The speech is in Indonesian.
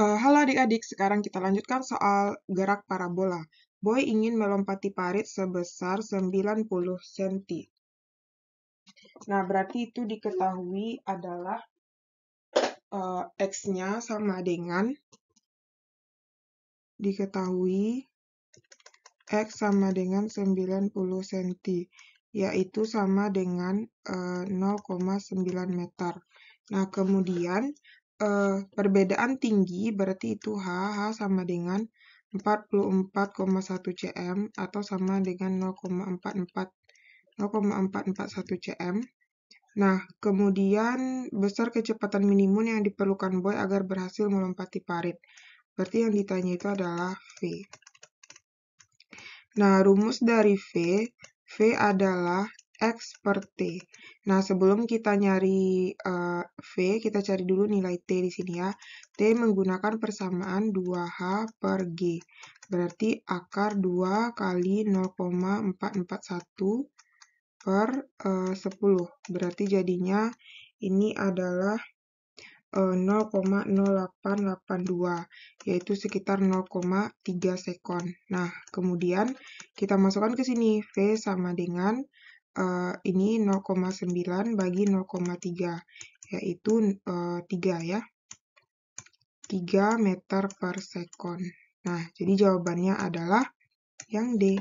Eh, halo adik-adik, sekarang kita lanjutkan soal gerak parabola. Boy ingin melompati parit sebesar 90 cm. Nah, berarti itu diketahui adalah uh, X-nya sama dengan diketahui X sama dengan 90 cm, yaitu sama dengan uh, eh, 0,9 meter. Nah, kemudian Eh, perbedaan tinggi berarti itu H, H sama dengan 44,1 cm atau sama dengan 0,44 0,441 cm. Nah, kemudian besar kecepatan minimum yang diperlukan boy agar berhasil melompati parit. Berarti yang ditanya itu adalah V. Nah, rumus dari V, V adalah Experti. Nah, sebelum kita nyari uh, V, kita cari dulu nilai T di sini ya. T menggunakan persamaan 2H per G. Berarti akar 2 kali 0,441 per eh, uh, 10. Berarti jadinya ini adalah uh, eh, 0,0882, yaitu sekitar 0,3 sekon. Nah, kemudian kita masukkan ke sini V sama dengan uh, ini 0,9 bagi 0,3 yaitu uh, eh, 3 ya 3 meter per second. nah jadi jawabannya adalah yang D